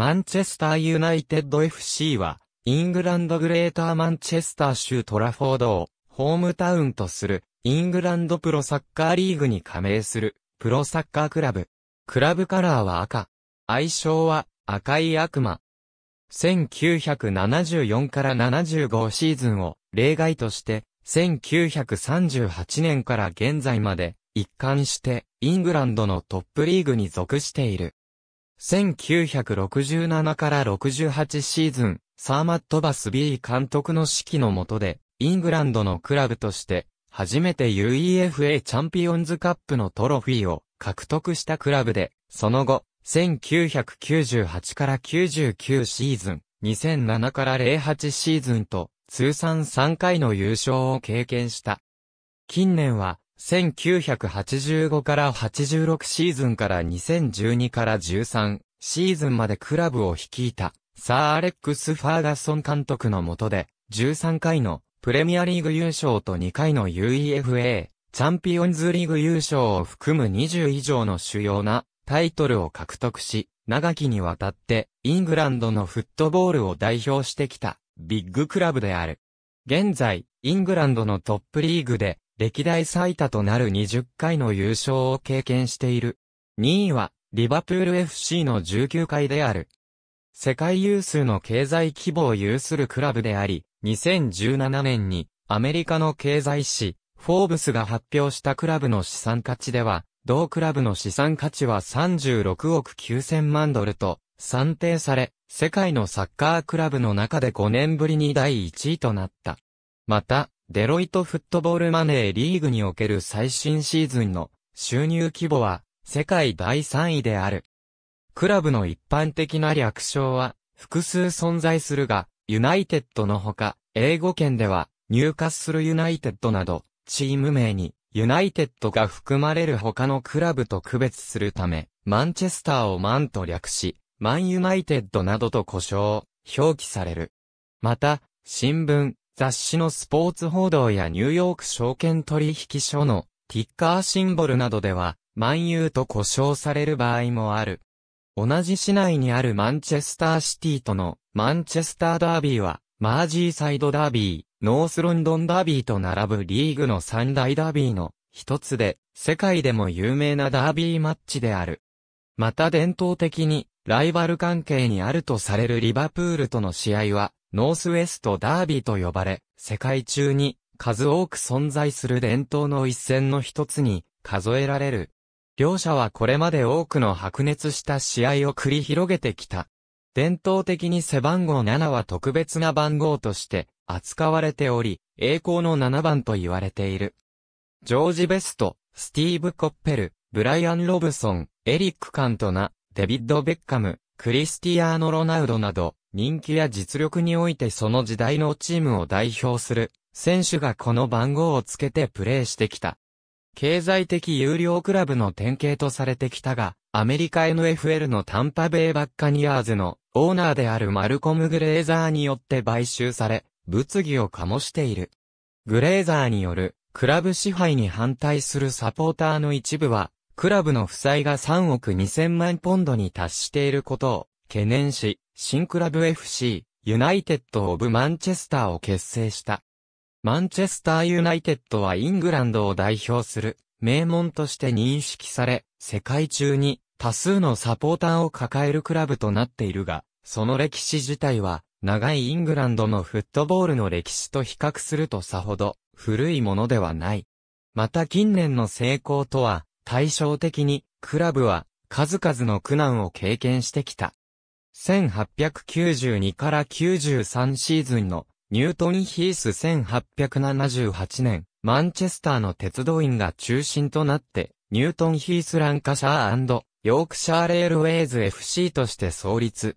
マンチェスターユナイテッド FC は、イングランドグレーターマンチェスター州トラフォードをホームタウンとするイングランドプロサッカーリーグに加盟するプロサッカークラブ。クラブカラーは赤。愛称は赤い悪魔。1974から75シーズンを例外として、1938年から現在まで一貫してイングランドのトップリーグに属している。1967から68シーズン、サーマットバス B 監督の指揮の下で、イングランドのクラブとして、初めて UEFA チャンピオンズカップのトロフィーを獲得したクラブで、その後、1998から99シーズン、2007から08シーズンと、通算3回の優勝を経験した。近年は、1985から86シーズンから2012から13シーズンまでクラブを率いた、サー・アレックス・ファーガソン監督の下で、13回のプレミアリーグ優勝と2回の UEFA、チャンピオンズリーグ優勝を含む20以上の主要なタイトルを獲得し、長きにわたってイングランドのフットボールを代表してきたビッグクラブである。現在、イングランドのトップリーグで歴代最多となる20回の優勝を経験している。2位は、リバプール FC の19回である。世界有数の経済規模を有するクラブであり、2017年にアメリカの経済誌、フォーブスが発表したクラブの資産価値では、同クラブの資産価値は36億9000万ドルと算定され、世界のサッカークラブの中で5年ぶりに第1位となった。また、デロイトフットボールマネーリーグにおける最新シーズンの収入規模は世界第3位である。クラブの一般的な略称は複数存在するが、ユナイテッドのほか、英語圏では入荷するユナイテッドなど、チーム名にユナイテッドが含まれる他のクラブと区別するため、マンチェスターをマンと略し、マンユナイテッドなどと呼称、表記される。また、新聞、雑誌のスポーツ報道やニューヨーク証券取引所のティッカーシンボルなどでは、万有と呼称される場合もある。同じ市内にあるマンチェスターシティとのマンチェスターダービーは、マージーサイドダービー、ノースロンドンダービーと並ぶリーグの三大ダービーの一つで、世界でも有名なダービーマッチである。また伝統的に、ライバル関係にあるとされるリバプールとの試合は、ノースウェストダービーと呼ばれ、世界中に数多く存在する伝統の一戦の一つに数えられる。両者はこれまで多くの白熱した試合を繰り広げてきた。伝統的に背番号7は特別な番号として扱われており、栄光の7番と言われている。ジョージ・ベスト、スティーブ・コッペル、ブライアン・ロブソン、エリック・カントナ、デビッド・ベッカム、クリスティアーノ・ロナウドなど、人気や実力においてその時代のチームを代表する選手がこの番号をつけてプレーしてきた。経済的有料クラブの典型とされてきたが、アメリカ NFL のタンパベイバッカニアーズのオーナーであるマルコム・グレーザーによって買収され、物議を醸している。グレーザーによるクラブ支配に反対するサポーターの一部は、クラブの負債が3億2000万ポンドに達していることを懸念し、新クラブ FC、ユナイテッド・オブ・マンチェスターを結成した。マンチェスター・ユナイテッドはイングランドを代表する名門として認識され、世界中に多数のサポーターを抱えるクラブとなっているが、その歴史自体は長いイングランドのフットボールの歴史と比較するとさほど古いものではない。また近年の成功とは対照的にクラブは数々の苦難を経験してきた。1892から93シーズンのニュートンヒース1878年、マンチェスターの鉄道員が中心となって、ニュートンヒースランカシャーヨークシャーレールウェイズ FC として創立。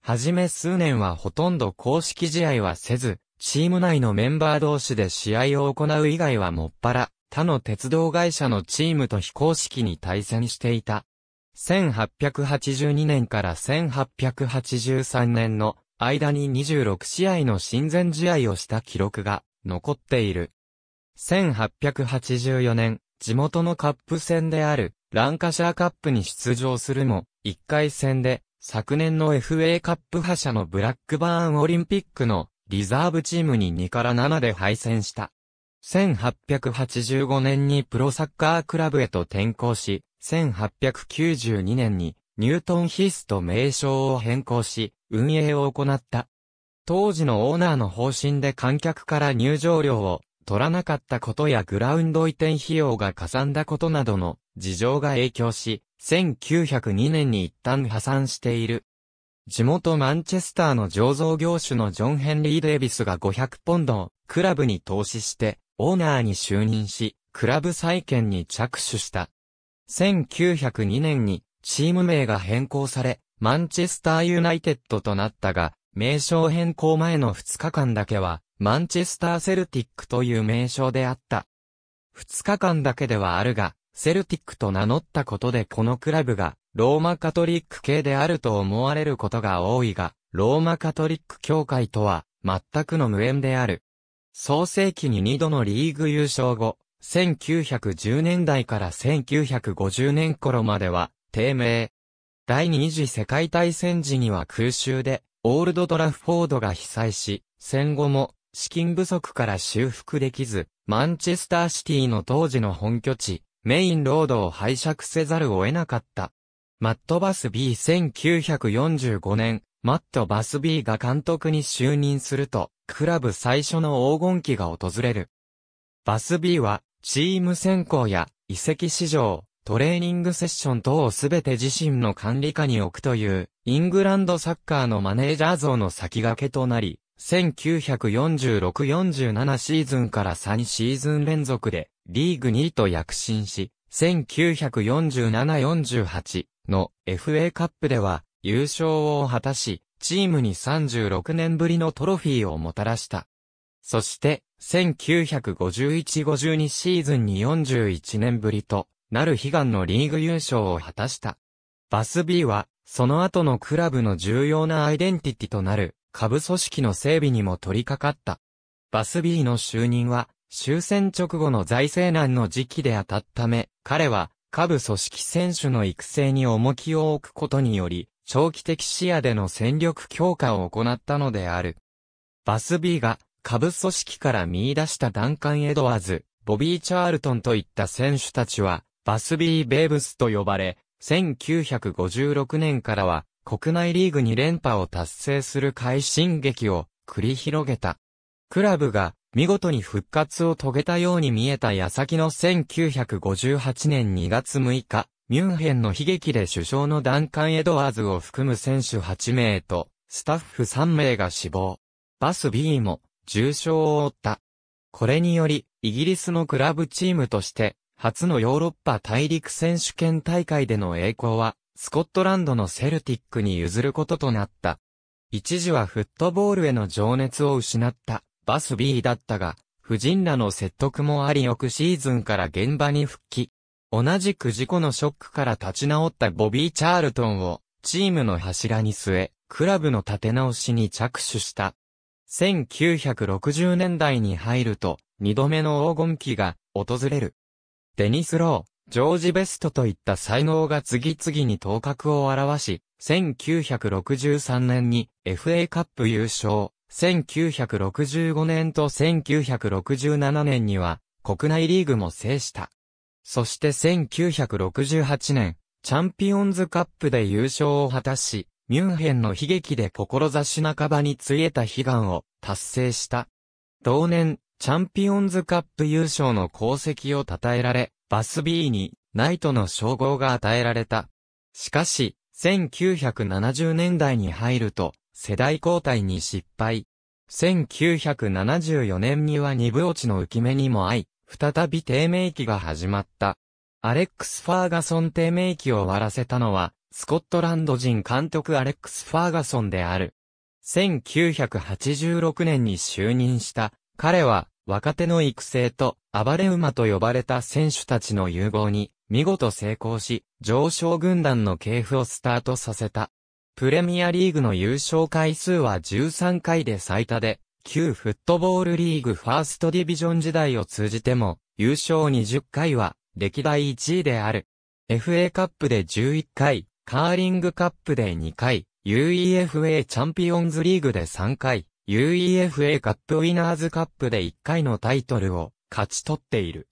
はじめ数年はほとんど公式試合はせず、チーム内のメンバー同士で試合を行う以外はもっぱら、他の鉄道会社のチームと非公式に対戦していた。1882年から1883年の間に26試合の親善試合をした記録が残っている。1884年、地元のカップ戦であるランカシャーカップに出場するも、1回戦で昨年の FA カップ覇者のブラックバーンオリンピックのリザーブチームに2から7で敗戦した。1885年にプロサッカークラブへと転向し、1892年にニュートンヒースと名称を変更し、運営を行った。当時のオーナーの方針で観客から入場料を取らなかったことやグラウンド移転費用がかさんだことなどの事情が影響し、1902年に一旦破産している。地元マンチェスターの醸造業種のジョン・ヘンリー・デイビスが500ポンドをクラブに投資して、オーナーに就任し、クラブ再建に着手した。1902年にチーム名が変更され、マンチェスターユナイテッドとなったが、名称変更前の2日間だけは、マンチェスターセルティックという名称であった。2日間だけではあるが、セルティックと名乗ったことでこのクラブが、ローマカトリック系であると思われることが多いが、ローマカトリック協会とは、全くの無縁である。創世期に2度のリーグ優勝後、1910年代から1950年頃までは、低迷。第二次世界大戦時には空襲で、オールドトラフォードが被災し、戦後も、資金不足から修復できず、マンチェスターシティの当時の本拠地、メインロードを拝借せざるを得なかった。マットバス B1945 年、マットバス B が監督に就任すると、クラブ最初の黄金期が訪れる。バス B は、チーム選考や、移籍市場、トレーニングセッション等をすべて自身の管理下に置くという、イングランドサッカーのマネージャー像の先駆けとなり、1946-47シーズンから3シーズン連続で、リーグ2位と躍進し、1947-48の FA カップでは、優勝を果たし、チームに36年ぶりのトロフィーをもたらした。そして、1951-52シーズンに41年ぶりとなる悲願のリーグ優勝を果たした。バス B は、その後のクラブの重要なアイデンティティとなる、下部組織の整備にも取り掛かった。バス B の就任は、終戦直後の財政難の時期であたっため、彼は、下部組織選手の育成に重きを置くことにより、長期的視野での戦力強化を行ったのである。バス B が下部組織から見出したダンカン・エドワーズ、ボビー・チャールトンといった選手たちは、バスビー・ベーブスと呼ばれ、1956年からは、国内リーグ2連覇を達成する快進撃を繰り広げた。クラブが見事に復活を遂げたように見えた矢先の1958年2月6日、ミュンヘンの悲劇で首相のダンカン・エドワーズを含む選手8名と、スタッフ3名が死亡。バス B も、重傷を負った。これにより、イギリスのクラブチームとして、初のヨーロッパ大陸選手権大会での栄光は、スコットランドのセルティックに譲ることとなった。一時はフットボールへの情熱を失ったバス B だったが、夫人らの説得もあり翌シーズンから現場に復帰。同じく事故のショックから立ち直ったボビー・チャールトンをチームの柱に据え、クラブの立て直しに着手した。1960年代に入ると、二度目の黄金期が訪れる。デニス・ロー、ジョージ・ベストといった才能が次々に頭角を現し、1963年に FA カップ優勝、1965年と1967年には国内リーグも制した。そして1968年、チャンピオンズカップで優勝を果たし、ミュンヘンの悲劇で志半ばについえた悲願を達成した。同年、チャンピオンズカップ優勝の功績を称えられ、バスビーにナイトの称号が与えられた。しかし、1970年代に入ると、世代交代に失敗。1974年には二部落ちの浮き目にも合い、再び低迷期が始まった。アレックス・ファーガソン低迷期を終わらせたのは、スコットランド人監督アレックス・ファーガソンである。1986年に就任した、彼は、若手の育成と、暴れ馬と呼ばれた選手たちの融合に、見事成功し、上昇軍団の系譜をスタートさせた。プレミアリーグの優勝回数は13回で最多で、旧フットボールリーグファーストディビジョン時代を通じても、優勝20回は、歴代1位である。FA カップで11回、カーリングカップで2回、UEFA チャンピオンズリーグで3回、UEFA カップウィナーズカップで1回のタイトルを勝ち取っている。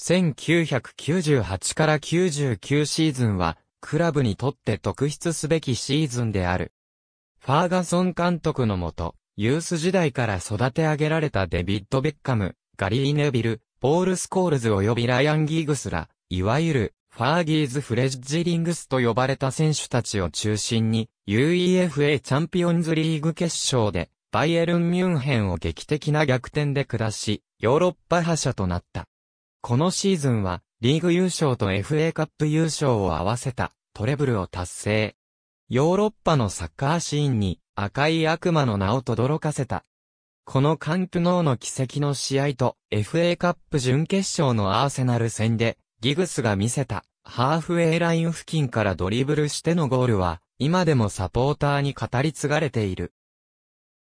1998から99シーズンは、クラブにとって特筆すべきシーズンである。ファーガソン監督のもと、ユース時代から育て上げられたデビッド・ベッカム、ガリー・ネビル、ポール・スコールズ及びライアン・ギーグスら、いわゆるファーギーズ・フレッジリングスと呼ばれた選手たちを中心に、UEFA チャンピオンズリーグ決勝で、バイエルン・ミュンヘンを劇的な逆転で下し、ヨーロッパ覇者となった。このシーズンは、リーグ優勝と FA カップ優勝を合わせた、トレブルを達成。ヨーロッパのサッカーシーンに、赤い悪魔の名を轟かせた。このカンプノーの奇跡の試合と FA カップ準決勝のアーセナル戦でギグスが見せた、ハーフウェイライン付近からドリブルしてのゴールは、今でもサポーターに語り継がれている。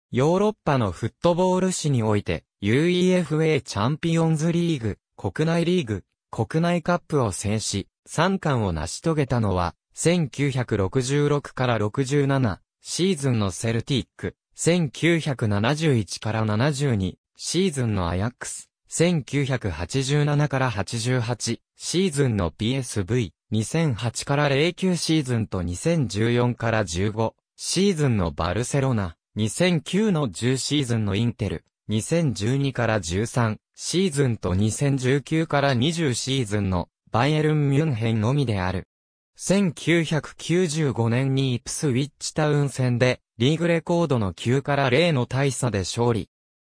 ヨーロッパのフットボール史において、UEFA チャンピオンズリーグ、国内リーグ、国内カップを制し、3冠を成し遂げたのは、1966から67シーズンのセルティック、1971から72シーズンのアヤックス、1987から88シーズンの PSV、2008から09シーズンと2014から15シーズンのバルセロナ、2009の10シーズンのインテル、2012から13シーズンと2019から20シーズンのバイエルン・ミュンヘンのみである。1995年にイプスウィッチタウン戦でリーグレコードの9から0の大差で勝利。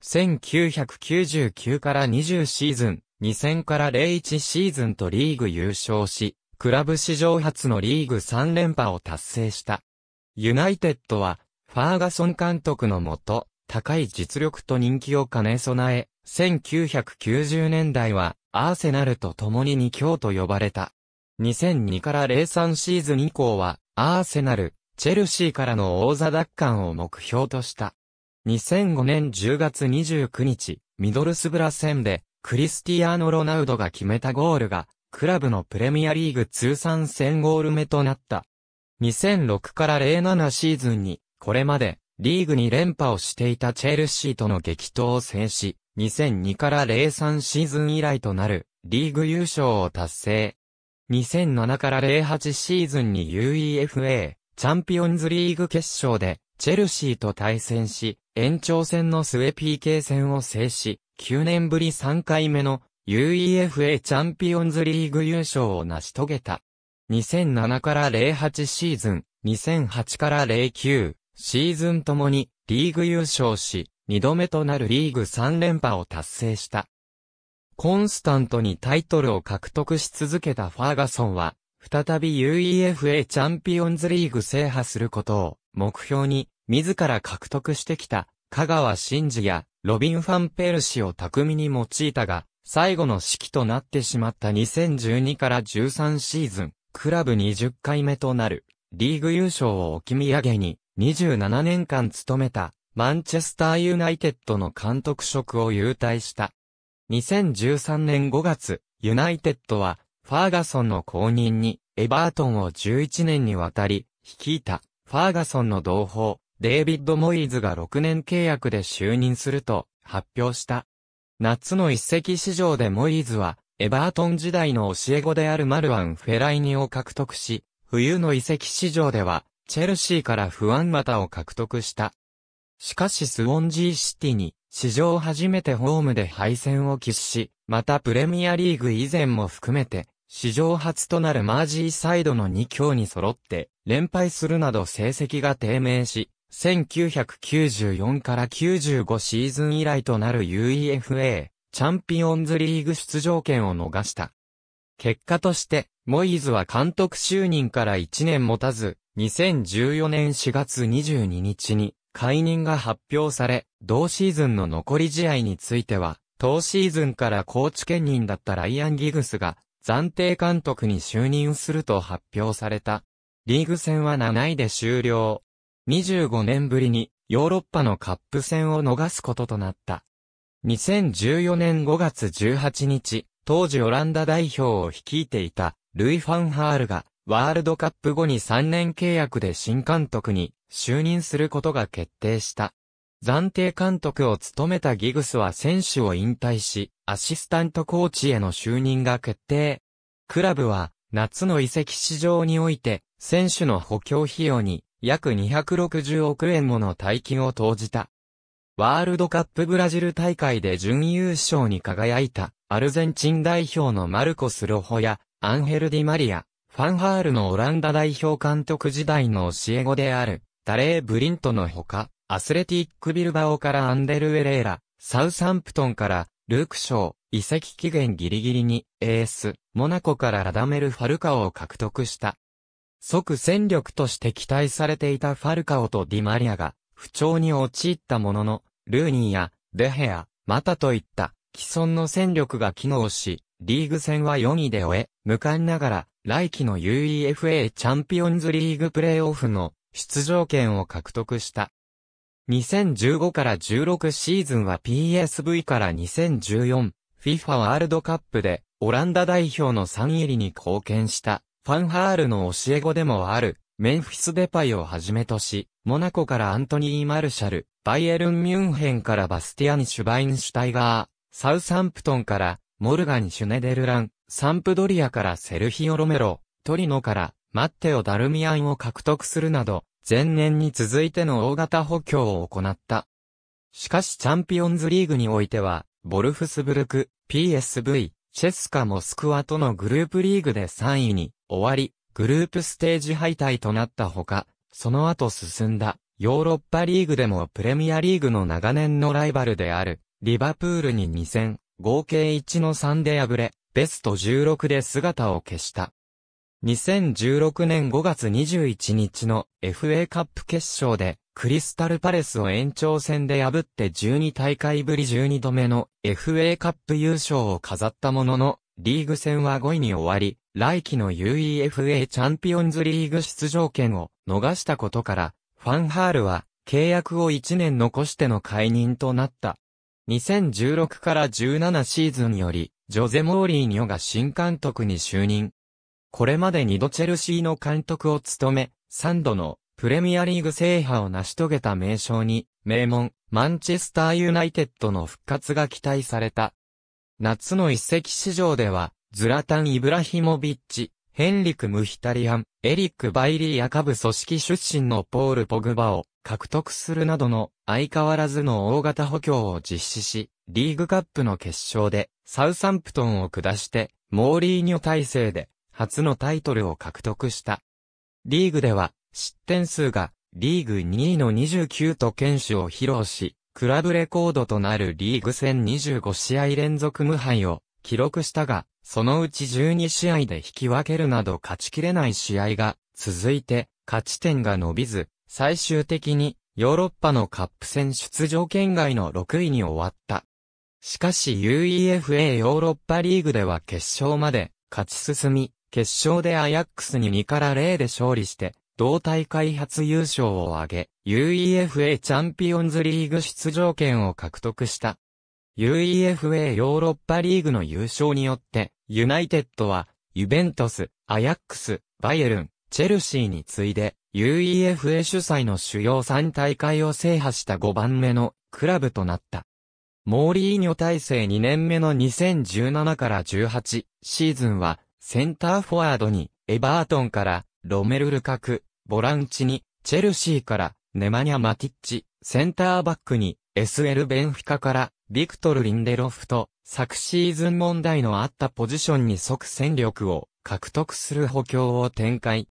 1999から20シーズン、2000から01シーズンとリーグ優勝し、クラブ史上初のリーグ3連覇を達成した。ユナイテッドは、ファーガソン監督のもと、高い実力と人気を兼ね備え、1990年代は、アーセナルと共に2強と呼ばれた。2002から03シーズン以降は、アーセナル、チェルシーからの王座奪還を目標とした。2005年10月29日、ミドルスブラ戦で、クリスティアーノ・ロナウドが決めたゴールが、クラブのプレミアリーグ通算1000ゴール目となった。2006から07シーズンに、これまで、リーグに連覇をしていたチェルシーとの激闘を制し、2002から03シーズン以来となる、リーグ優勝を達成。2007から08シーズンに UEFA、チャンピオンズリーグ決勝で、チェルシーと対戦し、延長戦の末 PK 戦を制し、9年ぶり3回目の UEFA チャンピオンズリーグ優勝を成し遂げた。2007から08シーズン、2008から09シーズンともにリーグ優勝し、2度目となるリーグ3連覇を達成した。コンスタントにタイトルを獲得し続けたファーガソンは、再び UEFA チャンピオンズリーグ制覇することを目標に自ら獲得してきた、香川真司や、ロビン・ファンペル氏を巧みに用いたが、最後の指揮となってしまった2012から13シーズン、クラブ20回目となる、リーグ優勝を置き土産に、27年間務めた、マンチェスターユナイテッドの監督職を優退した。2013年5月、ユナイテッドは、ファーガソンの後任に、エバートンを11年にわたり、率いた、ファーガソンの同胞、デイビッド・モイーズが6年契約で就任すると発表した。夏の一席市場でモイーズは、エバートン時代の教え子であるマルワン・フェライニを獲得し、冬の遺跡市場では、チェルシーから不安股を獲得した。しかしスウォンジーシティに、史上初めてホームで敗戦を喫し、またプレミアリーグ以前も含めて、史上初となるマージーサイドの2強に揃って、連敗するなど成績が低迷し、1994から95シーズン以来となる UEFA チャンピオンズリーグ出場権を逃した。結果として、モイーズは監督就任から1年もたず、2014年4月22日に解任が発表され、同シーズンの残り試合については、当シーズンから高知県人だったライアン・ギグスが暫定監督に就任すると発表された。リーグ戦は7位で終了。25年ぶりにヨーロッパのカップ戦を逃すこととなった。2014年5月18日、当時オランダ代表を率いていたルイ・ファンハールがワールドカップ後に3年契約で新監督に就任することが決定した。暫定監督を務めたギグスは選手を引退し、アシスタントコーチへの就任が決定。クラブは、夏の移籍市場において、選手の補強費用に約260億円もの大金を投じた。ワールドカップブラジル大会で準優勝に輝いた、アルゼンチン代表のマルコス・ロホや、アンヘル・ディ・マリア、ファンハールのオランダ代表監督時代の教え子である、ダレー・ブリントのほか、アスレティック・ビルバオからアンデル・エレーラ、サウサンプトンから、ルーク・ショー、移籍期限ギリギリに、エース、モナコからラダメル・ファルカを獲得した。即戦力として期待されていたファルカオとディマリアが不調に陥ったものの、ルーニーやデヘア、マタといった既存の戦力が機能し、リーグ戦は4位で終え、無冠ながら来季の UEFA チャンピオンズリーグプレーオフの出場権を獲得した。2015から16シーズンは PSV から2014、FIFA ワールドカップでオランダ代表の3入りに貢献したファンハールの教え子でもある、メンフィス・デパイをはじめとし、モナコからアントニー・マルシャル、バイエルン・ミュンヘンからバスティアン・シュバインシュタイガー、サウサンプトンからモルガン・シュネデルラン、サンプドリアからセルヒオ・ロメロ、トリノからマッテオ・ダルミアンを獲得するなど、前年に続いての大型補強を行った。しかしチャンピオンズリーグにおいては、ボルフスブルク、PSV、チェスカ・モスクワとのグループリーグで3位に終わり、グループステージ敗退となったほか、その後進んだヨーロッパリーグでもプレミアリーグの長年のライバルであるリバプールに2戦、合計1の3で敗れ、ベスト16で姿を消した。2016年5月21日の FA カップ決勝でクリスタルパレスを延長戦で破って12大会ぶり12度目の FA カップ優勝を飾ったもののリーグ戦は5位に終わり、来季の UEFA チャンピオンズリーグ出場権を逃したことから、ファンハールは契約を1年残しての解任となった。2016から17シーズンにより、ジョゼ・モーリーニョが新監督に就任。これまで2度チェルシーの監督を務め、3度のプレミアリーグ制覇を成し遂げた名称に、名門、マンチェスターユナイテッドの復活が期待された。夏の一籍市場では、ズラタン・イブラヒモビッチ、ヘンリク・ムヒタリアン、エリック・バイリー・アカブ組織出身のポール・ポグバを獲得するなどの相変わらずの大型補強を実施し、リーグカップの決勝でサウサンプトンを下して、モーリーニョ体制で初のタイトルを獲得した。リーグでは失点数がリーグ2位の29と剣士を披露し、クラブレコードとなるリーグ戦25試合連続無敗を記録したが、そのうち12試合で引き分けるなど勝ちきれない試合が続いて勝ち点が伸びず、最終的にヨーロッパのカップ戦出場圏外の6位に終わった。しかし UEFA ヨーロッパリーグでは決勝まで勝ち進み、決勝でアヤックスに2から0で勝利して、同大会初優勝を挙げ、UEFA チャンピオンズリーグ出場権を獲得した。UEFA ヨーロッパリーグの優勝によって、ユナイテッドは、ユベントス、アヤックス、バイエルン、チェルシーに次いで、UEFA 主催の主要3大会を制覇した5番目のクラブとなった。モーリーニョ体制2年目の2017から18シーズンはセンターフォワードにエバートンからロメル・ルカク、ボランチに、チェルシーから、ネマニャ・マティッチ、センターバックに、SL ベンフィカから、ビクトル・リンデロフと、昨シーズン問題のあったポジションに即戦力を獲得する補強を展開。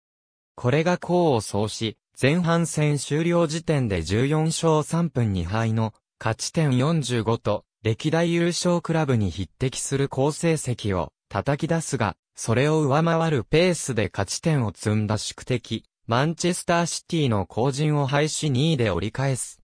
これが功を奏し、前半戦終了時点で14勝3分2敗の勝ち点45と、歴代優勝クラブに匹敵する好成績を叩き出すが、それを上回るペースで勝ち点を積んだ宿敵、マンチェスターシティの後陣を廃止2位で折り返す。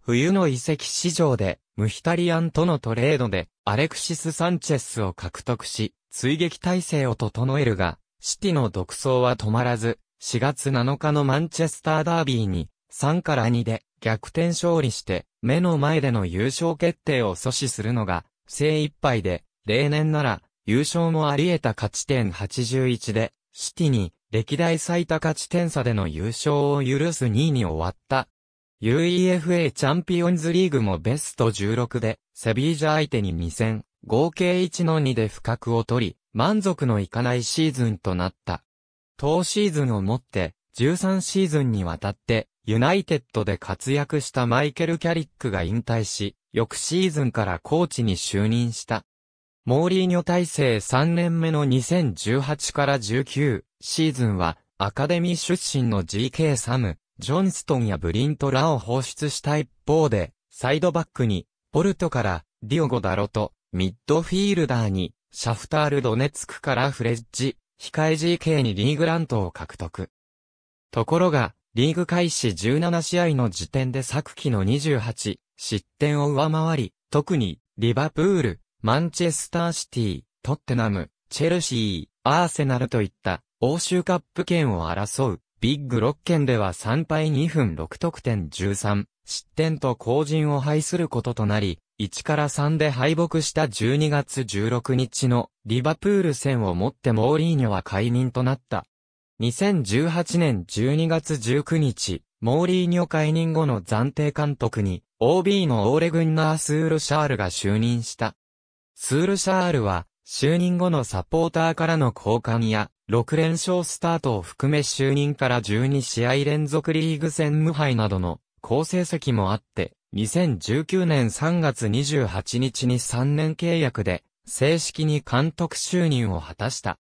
冬の遺跡市場で、ムヒタリアンとのトレードで、アレクシス・サンチェスを獲得し、追撃体制を整えるが、シティの独走は止まらず、4月7日のマンチェスターダービーに、3から2で逆転勝利して、目の前での優勝決定を阻止するのが、精一杯で、例年なら、優勝もあり得た勝ち点81で、シティに歴代最多勝ち点差での優勝を許す2位に終わった。UEFA チャンピオンズリーグもベスト16で、セビージャ相手に2戦、合計1の2で不覚を取り、満足のいかないシーズンとなった。当シーズンをもって、13シーズンにわたって、ユナイテッドで活躍したマイケル・キャリックが引退し、翌シーズンからコーチに就任した。モーリーニョ体制3年目の2018から19シーズンは、アカデミー出身の GK サム、ジョンストンやブリントラを放出した一方で、サイドバックに、ポルトからディオゴダロと、ミッドフィールダーに、シャフタールドネツクからフレッジ、控え GK にリーグラントを獲得。ところが、リーグ開始17試合の時点で昨季の28失点を上回り、特にリバプール、マンチェスターシティ、トッテナム、チェルシー、アーセナルといった欧州カップ圏を争うビッグ6圏では3敗2分6得点13失点と後陣を排することとなり、1から3で敗北した12月16日のリバプール戦をもってモーリーニョは解任となった。2018年12月19日、モーリーニョ解任後の暫定監督に OB のオーレ・グンナースール・シャールが就任した。ツールシャールは、就任後のサポーターからの交換や、6連勝スタートを含め就任から12試合連続リーグ戦無敗などの好成績もあって、2019年3月28日に3年契約で、正式に監督就任を果たした。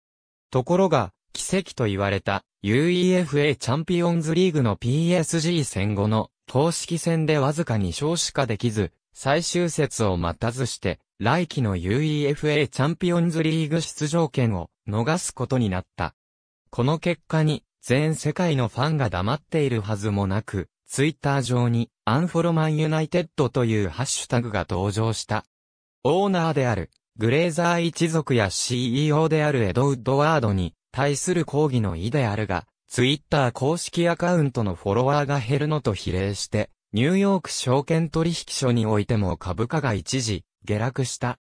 ところが、奇跡と言われた UEFA チャンピオンズリーグの PSG 戦後の公式戦でわずかに勝しかできず、最終節を待たずして、来季の UEFA チャンピオンズリーグ出場権を逃すことになった。この結果に、全世界のファンが黙っているはずもなく、ツイッター上に、アンフォロマンユナイテッドというハッシュタグが登場した。オーナーである、グレーザー一族や CEO であるエド・ウッドワードに対する抗議の意であるが、ツイッター公式アカウントのフォロワーが減るのと比例して、ニューヨーク証券取引所においても株価が一時、下落した。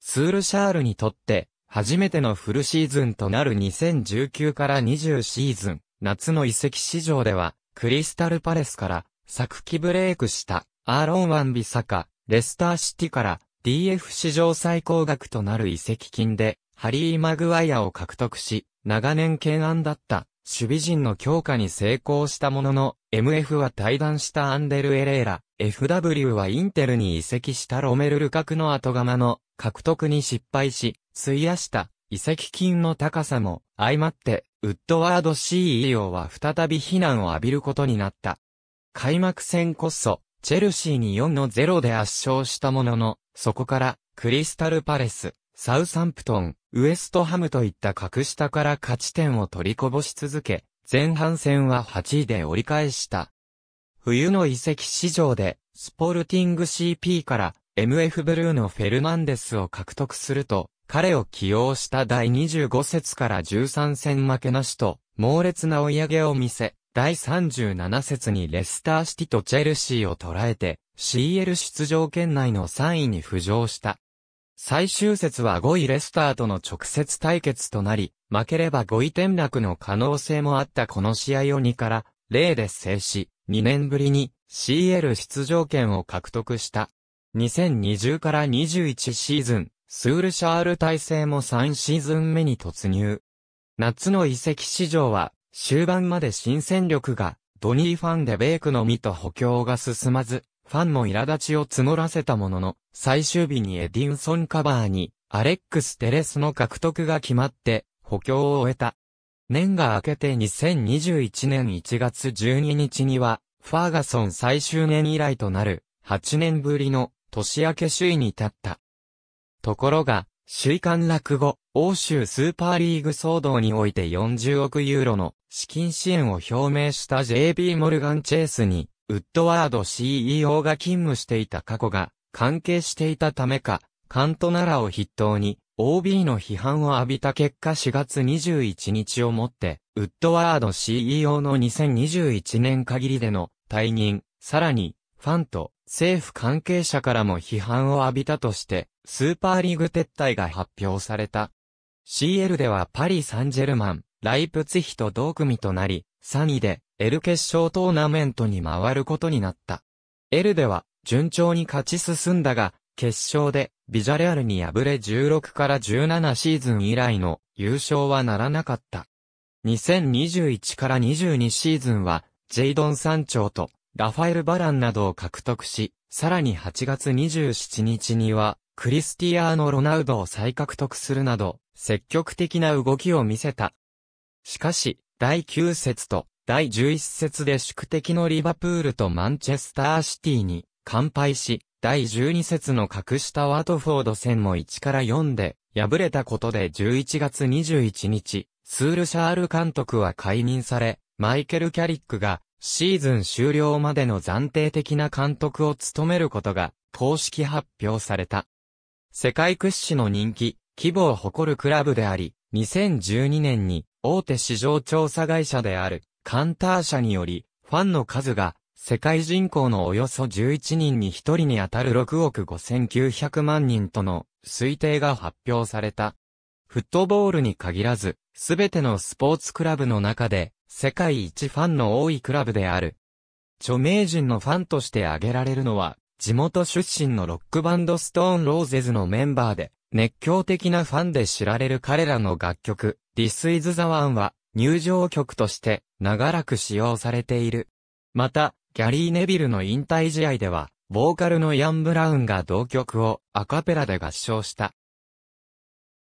スールシャールにとって、初めてのフルシーズンとなる2019から20シーズン、夏の遺跡市場では、クリスタルパレスから、昨季ブレイクした、アーロン・ワンビサカ、レスターシティから、DF 史上最高額となる遺跡金で、ハリー・マグワイアを獲得し、長年懸案だった守備陣の強化に成功したものの、MF は退団したアンデル・エレーラ、FW はインテルに移籍したロメル・ルカクの後釜の獲得に失敗し、費やした移籍金の高さも相まって、ウッドワード CEO は再び非難を浴びることになった。開幕戦こそ、チェルシーに4の0で圧勝したものの、そこから、クリスタルパレス、サウサンプトン、ウエストハムといった格下から勝ち点を取りこぼし続け、前半戦は8位で折り返した。冬の遺跡市場で、スポルティング CP から MF ブルーのフェルナンデスを獲得すると、彼を起用した第25節から13戦負けなしと、猛烈な追い上げを見せ、第37節にレスターシティとチェルシーを捉えて、CL 出場圏内の3位に浮上した。最終節は5位レスターとの直接対決となり、負ければ5位転落の可能性もあったこの試合を2からレーで制し、2年ぶりに CL 出場権を獲得した。2020から21シーズン、スールシャール体制も3シーズン目に突入。夏の移籍市場は、終盤まで新戦力が、ドニーファンでベイクのみと補強が進まず、ファンも苛立ちを募らせたものの、最終日にエディンソンカバーに、アレックス・テレスの獲得が決まって、補強を終えた。年が明けて2021年1月12日には、ファーガソン最終年以来となる、8年ぶりの年明け首位に立った。ところが、首位陥落後、欧州スーパーリーグ騒動において40億ユーロの資金支援を表明した JB モルガン・チェイスに、ウッドワード CEO が勤務していた過去が関係していたためか、カントナラを筆頭に、OB の批判を浴びた結果4月21日をもって、ウッドワード CEO の2021年限りでの退任、さらに、ファンと政府関係者からも批判を浴びたとして、スーパーリーグ撤退が発表された。CL ではパリ・サンジェルマン、ライプツヒと同組となり、3位で L 決勝トーナメントに回ることになった。L では順調に勝ち進んだが、決勝で、ビジャレアルに敗れ16から17シーズン以来の優勝はならなかった。2021から22シーズンは、ジェイドン・山頂と、ラファエル・バランなどを獲得し、さらに8月27日には、クリスティアーノ・ロナウドを再獲得するなど、積極的な動きを見せた。しかし、第9節と第11節で宿敵のリバプールとマンチェスターシティに完敗し、第12節の格下ワトフォード戦も1から4で、敗れたことで11月21日、スールシャール監督は解任され、マイケル・キャリックが、シーズン終了までの暫定的な監督を務めることが、公式発表された。世界屈指の人気、規模を誇るクラブであり、2012年に大手市場調査会社であるカンター社により、ファンの数が世界人口のおよそ11人に1人に当たる6億5900万人との推定が発表された。フットボールに限らず、すべてのスポーツクラブの中で、世界一ファンの多いクラブである。著名人のファンとして挙げられるのは、地元出身のロックバンドストーンローゼズのメンバーで、熱狂的なファンで知られる彼らの楽曲、This is the One は、入場曲として、長らく使用されている。また、ギャリー・ネビルの引退試合では、ボーカルのヤン・ブラウンが同曲をアカペラで合唱した。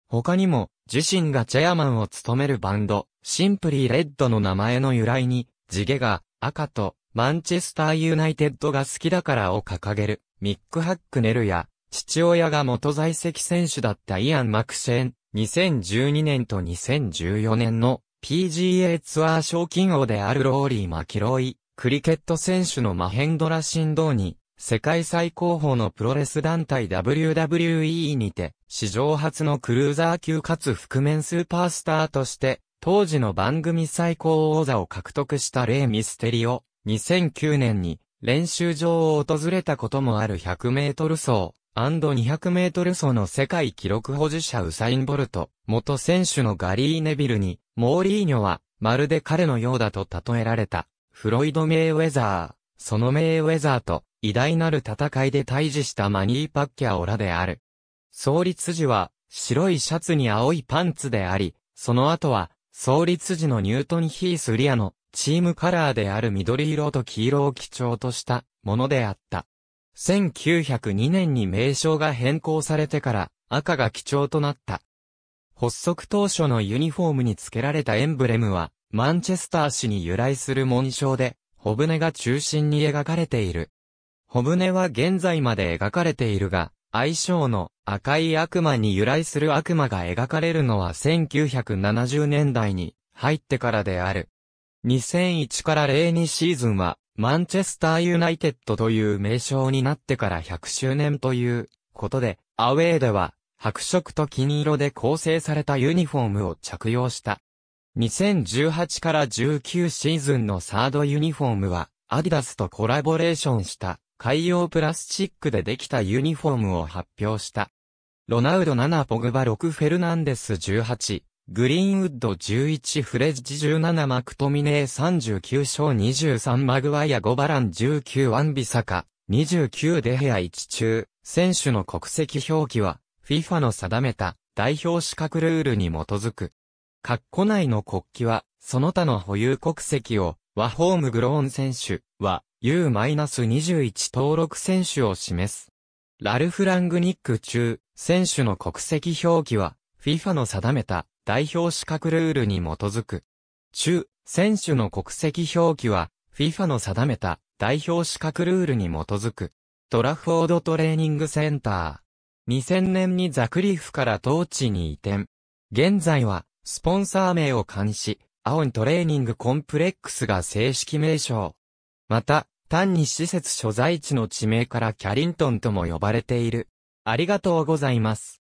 他にも、自身がチェアマンを務めるバンド、シンプリー・レッドの名前の由来に、地毛が赤とマンチェスター・ユナイテッドが好きだからを掲げる、ミック・ハックネルや、父親が元在籍選手だったイアン・マクシェーン、2012年と2014年の PGA ツアー賞金王であるローリー・マキロイ、クリケット選手のマヘンドラ振動に、世界最高峰のプロレス団体 WWE にて、史上初のクルーザー級かつ覆面スーパースターとして、当時の番組最高王座を獲得したレイ・ミステリオ、2009年に練習場を訪れたこともある100メートル走、200メートル走の世界記録保持者ウサイン・ボルト、元選手のガリー・ネビルに、モーリーニョは、まるで彼のようだと例えられた。フロイド・メイウェザー、そのメイウェザーと偉大なる戦いで対峙したマニー・パッキャオらである。創立時は白いシャツに青いパンツであり、その後は創立時のニュートン・ヒース・リアのチームカラーである緑色と黄色を基調としたものであった。1902年に名称が変更されてから赤が基調となった。発足当初のユニフォームに付けられたエンブレムはマンチェスター市に由来する紋章で、ホブネが中心に描かれている。ホブネは現在まで描かれているが、愛称の赤い悪魔に由来する悪魔が描かれるのは1970年代に入ってからである。2001から02シーズンは、マンチェスターユナイテッドという名称になってから100周年ということで、アウェーでは白色と金色で構成されたユニフォームを着用した。2018から19シーズンのサードユニフォームは、アディダスとコラボレーションした海洋プラスチックでできたユニフォームを発表した。ロナウド7ポグバ6フェルナンデス18、グリーンウッド11フレッジ17マクトミネー39勝23マグワイア5バラン19ワンビサカ29デヘア1中、選手の国籍表記は FIFA の定めた代表資格ルールに基づく。括弧内の国旗は、その他の保有国籍を、ワホームグローン選手は U-21 登録選手を示す。ラルフラングニック中、選手の国籍表記は FIFA の定めた代表資格ルールに基づく。中、選手の国籍表記は FIFA の定めた代表資格ルールに基づく。トラフォードトレーニングセンター。2000年にザクリフから当地に移転。現在はスポンサー名を冠し、アオントレーニングコンプレックスが正式名称。また、単に施設所在地の地名からキャリントンとも呼ばれている。ありがとうございます。